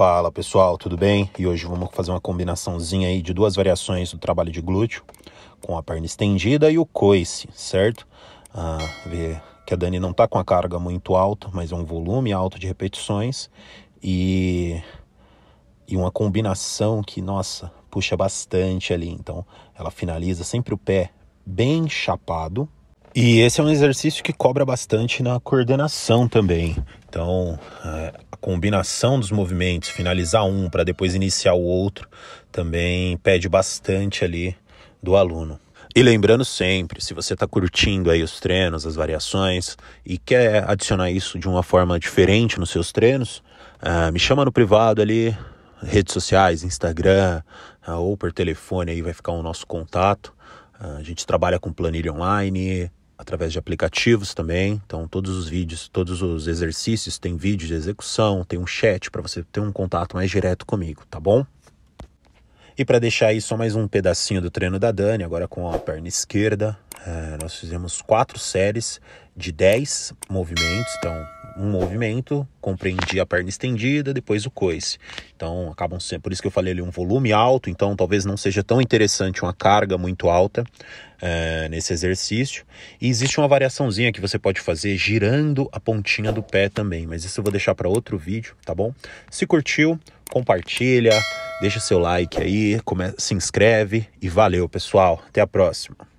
Fala pessoal, tudo bem? E hoje vamos fazer uma combinaçãozinha aí de duas variações do trabalho de glúteo, com a perna estendida e o coice, certo? Ah, ver que a Dani não tá com a carga muito alta, mas é um volume alto de repetições e, e uma combinação que, nossa, puxa bastante ali. Então ela finaliza sempre o pé bem chapado, e esse é um exercício que cobra bastante na coordenação também. Então, é, a combinação dos movimentos, finalizar um para depois iniciar o outro, também pede bastante ali do aluno. E lembrando sempre, se você está curtindo aí os treinos, as variações e quer adicionar isso de uma forma diferente nos seus treinos, uh, me chama no privado ali, redes sociais, Instagram uh, ou por telefone aí vai ficar o nosso contato. Uh, a gente trabalha com planilha online, através de aplicativos também. Então, todos os vídeos, todos os exercícios tem vídeo de execução, tem um chat para você ter um contato mais direto comigo, tá bom? E para deixar aí só mais um pedacinho do treino da Dani, agora com a perna esquerda, é, nós fizemos quatro séries de 10 movimentos, então um movimento, compreendi a perna estendida, depois o coice. Então, acabam sendo, por isso que eu falei ali um volume alto, então talvez não seja tão interessante uma carga muito alta é, nesse exercício. E existe uma variaçãozinha que você pode fazer girando a pontinha do pé também, mas isso eu vou deixar para outro vídeo, tá bom? Se curtiu, compartilha, deixa seu like aí, se inscreve e valeu, pessoal. Até a próxima.